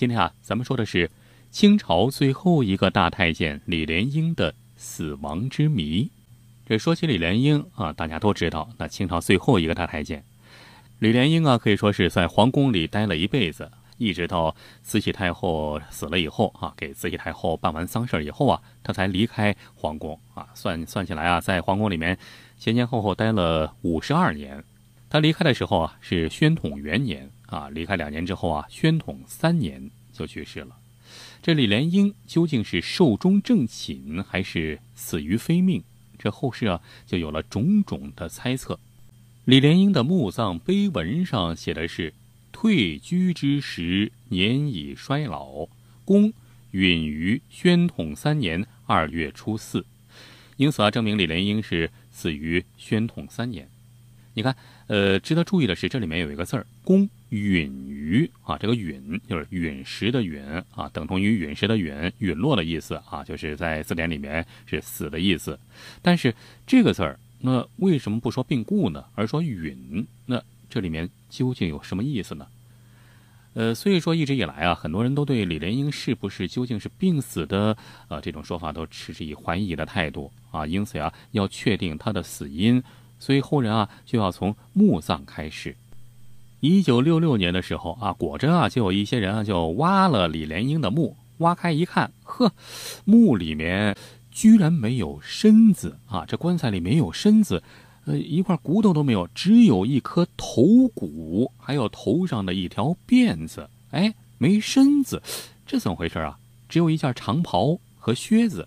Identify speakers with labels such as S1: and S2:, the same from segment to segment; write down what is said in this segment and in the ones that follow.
S1: 今天啊，咱们说的是清朝最后一个大太监李莲英的死亡之谜。这说起李莲英啊，大家都知道，那清朝最后一个大太监李莲英啊，可以说是在皇宫里待了一辈子，一直到慈禧太后死了以后啊，给慈禧太后办完丧事以后啊，他才离开皇宫啊。算算起来啊，在皇宫里面前前后后待了五十二年。他离开的时候啊，是宣统元年。啊，离开两年之后啊，宣统三年就去世了。这李莲英究竟是寿终正寝，还是死于非命？这后世啊，就有了种种的猜测。李莲英的墓葬碑文上写的是：“退居之时，年已衰老，公允于宣统三年二月初四。”因此啊，证明李莲英是死于宣统三年。你看，呃，值得注意的是，这里面有一个字儿“公陨于”啊，这个“陨”就是陨石的“陨”啊，等同于陨石的“陨”，陨落的意思啊，就是在字典里面是死的意思。但是这个字儿，那为什么不说病故呢，而说陨？那这里面究竟有什么意思呢？呃，所以说一直以来啊，很多人都对李莲英是不是究竟是病死的啊这种说法都持以怀疑的态度啊，因此呀，要确定他的死因。所以后人啊，就要从墓葬开始。一九六六年的时候啊，果真啊，就有一些人啊，就挖了李莲英的墓，挖开一看，呵，墓里面居然没有身子啊！这棺材里没有身子，呃，一块骨头都没有，只有一颗头骨，还有头上的一条辫子。哎，没身子，这怎么回事啊？只有一件长袍和靴子。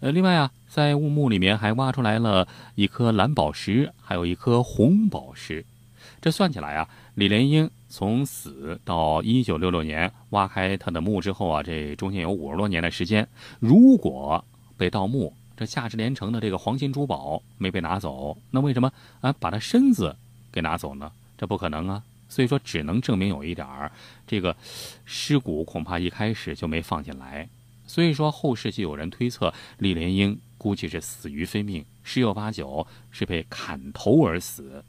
S1: 呃，另外啊。在墓墓里面还挖出来了一颗蓝宝石，还有一颗红宝石。这算起来啊，李莲英从死到一九六六年挖开他的墓之后啊，这中间有五十多年的时间。如果被盗墓，这价值连城的这个黄金珠宝没被拿走，那为什么啊把他身子给拿走呢？这不可能啊。所以说，只能证明有一点儿，这个尸骨恐怕一开始就没放进来。所以说，后世就有人推测，李莲英估计是死于非命，十有八九是被砍头而死。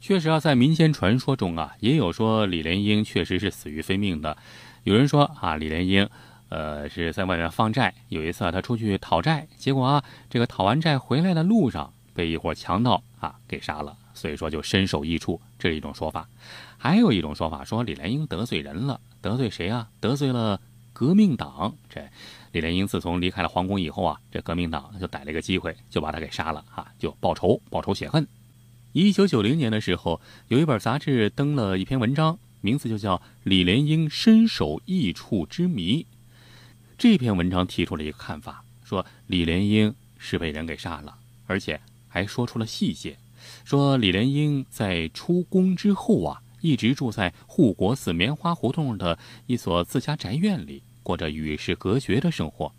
S1: 确实啊，在民间传说中啊，也有说李莲英确实是死于非命的。有人说啊，李莲英，呃，是在外面放债，有一次啊，他出去讨债，结果啊，这个讨完债回来的路上被一伙强盗啊给杀了，所以说就身首异处，这是一种说法。还有一种说法说李莲英得罪人了，得罪谁啊？得罪了革命党，这。李莲英自从离开了皇宫以后啊，这革命党就逮了一个机会，就把他给杀了啊，就报仇报仇雪恨。一九九零年的时候，有一本杂志登了一篇文章，名字就叫《李莲英身首异处之谜》。这篇文章提出了一个看法，说李莲英是被人给杀了，而且还说出了细节，说李莲英在出宫之后啊，一直住在护国寺棉花胡同的一所自家宅院里。过着与世隔绝的生活。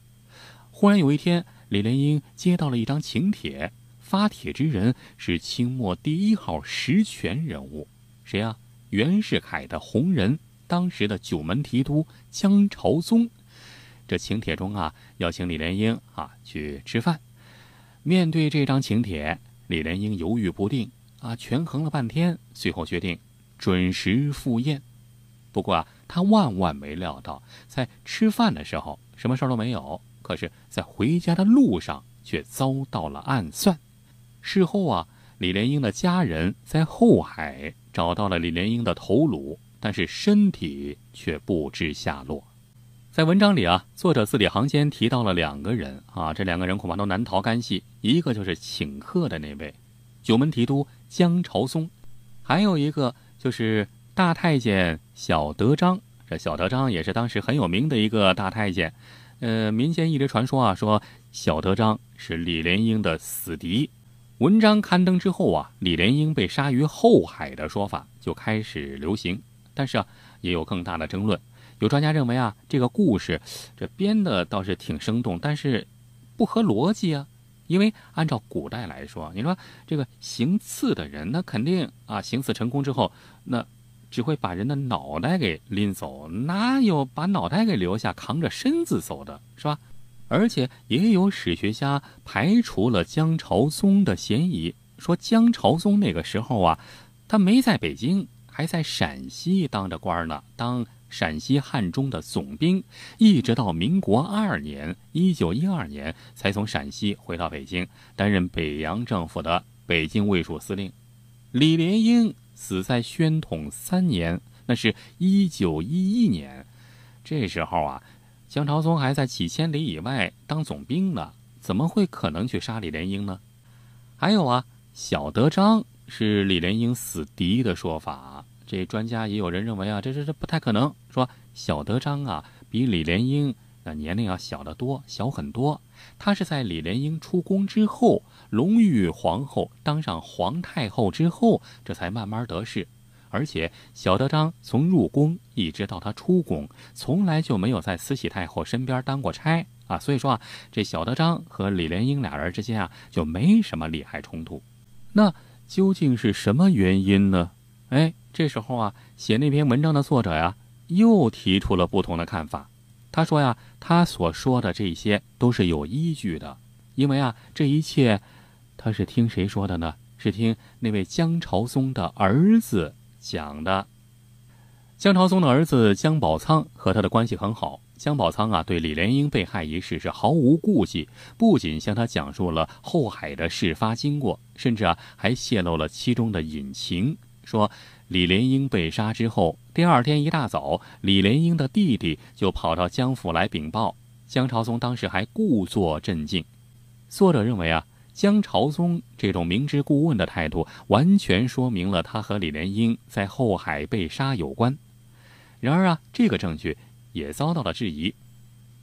S1: 忽然有一天，李莲英接到了一张请帖，发帖之人是清末第一号实权人物，谁呀？袁世凯的红人，当时的九门提督江朝宗。这请帖中啊，邀请李莲英啊去吃饭。面对这张请帖，李莲英犹豫不定啊，权衡了半天，最后决定准时赴宴。不过啊。他万万没料到，在吃饭的时候什么事儿都没有，可是，在回家的路上却遭到了暗算。事后啊，李莲英的家人在后海找到了李莲英的头颅，但是身体却不知下落。在文章里啊，作者字里行间提到了两个人啊，这两个人恐怕都难逃干系。一个就是请客的那位，九门提督江朝松，还有一个就是。大太监小德章，这小德章也是当时很有名的一个大太监。呃，民间一直传说啊，说小德章是李莲英的死敌。文章刊登之后啊，李莲英被杀于后海的说法就开始流行。但是啊，也有更大的争论。有专家认为啊，这个故事这编的倒是挺生动，但是不合逻辑啊。因为按照古代来说，你说这个行刺的人，那肯定啊，行刺成功之后，那。只会把人的脑袋给拎走，哪有把脑袋给留下扛着身子走的，是吧？而且也有史学家排除了江朝宗的嫌疑，说江朝宗那个时候啊，他没在北京，还在陕西当着官呢，当陕西汉中的总兵，一直到民国二年（一九一二年）才从陕西回到北京，担任北洋政府的北京卫戍司令，李连英。死在宣统三年，那是一九一一年，这时候啊，姜朝宗还在几千里以外当总兵呢，怎么会可能去杀李莲英呢？还有啊，小德张是李莲英死敌的说法，这专家也有人认为啊，这这这不太可能，说小德张啊比李莲英。那年龄要小得多，小很多。他是在李莲英出宫之后，隆裕皇后当上皇太后之后，这才慢慢得势。而且小德章从入宫一直到他出宫，从来就没有在慈禧太后身边当过差啊。所以说啊，这小德章和李莲英俩人之间啊，就没什么利害冲突。那究竟是什么原因呢？哎，这时候啊，写那篇文章的作者呀，又提出了不同的看法。他说呀，他所说的这些都是有依据的，因为啊，这一切他是听谁说的呢？是听那位江朝松的儿子讲的。江朝松的儿子江宝仓和他的关系很好，江宝仓啊，对李莲英被害一事是毫无顾忌，不仅向他讲述了后海的事发经过，甚至啊，还泄露了其中的隐情。说李莲英被杀之后，第二天一大早，李莲英的弟弟就跑到江府来禀报。江朝宗当时还故作镇静。作者认为啊，江朝宗这种明知故问的态度，完全说明了他和李莲英在后海被杀有关。然而啊，这个证据也遭到了质疑。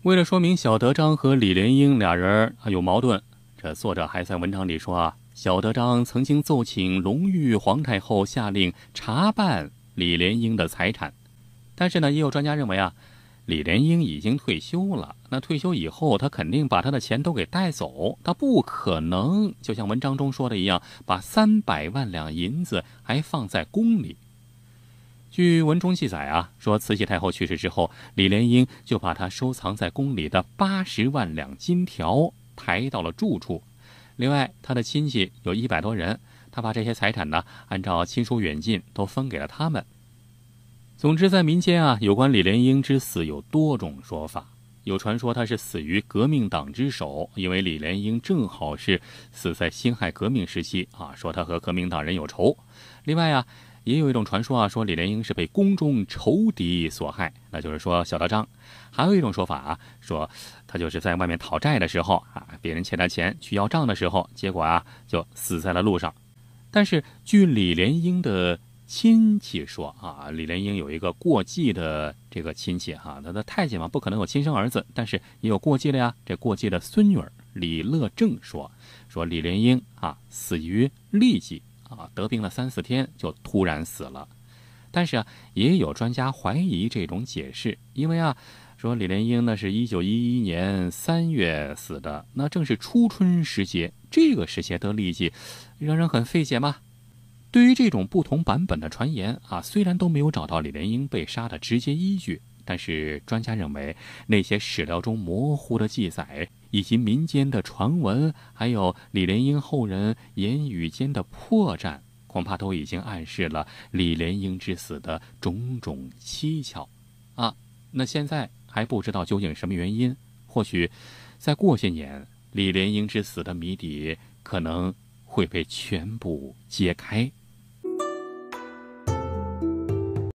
S1: 为了说明小德张和李莲英俩人有矛盾，这作者还在文章里说啊。小德张曾经奏请隆裕皇太后下令查办李莲英的财产，但是呢，也有专家认为啊，李莲英已经退休了，那退休以后他肯定把他的钱都给带走，他不可能就像文章中说的一样，把三百万两银子还放在宫里。据文中记载啊，说慈禧太后去世之后，李莲英就把她收藏在宫里的八十万两金条抬到了住处。另外，他的亲戚有一百多人，他把这些财产呢，按照亲属远近都分给了他们。总之，在民间啊，有关李莲英之死有多种说法，有传说他是死于革命党之手，因为李莲英正好是死在辛亥革命时期啊，说他和革命党人有仇。另外啊。也有一种传说啊，说李莲英是被宫中仇敌所害，那就是说小德张；还有一种说法啊，说他就是在外面讨债的时候啊，别人欠他钱去要账的时候，结果啊就死在了路上。但是据李莲英的亲戚说啊，李莲英有一个过继的这个亲戚哈，他的太监嘛不可能有亲生儿子，但是也有过继的呀。这过继的孙女儿李乐正说，说李莲英啊死于痢疾。啊，得病了三四天就突然死了，但是啊，也有专家怀疑这种解释，因为啊，说李莲英呢是一九一一年三月死的，那正是初春时节，这个时节得痢疾，让人很费解嘛。对于这种不同版本的传言啊，虽然都没有找到李莲英被杀的直接依据，但是专家认为那些史料中模糊的记载。以及民间的传闻，还有李莲英后人言语间的破绽，恐怕都已经暗示了李莲英之死的种种蹊跷。啊，那现在还不知道究竟什么原因，或许，在过些年，李莲英之死的谜底可能会被全部揭开。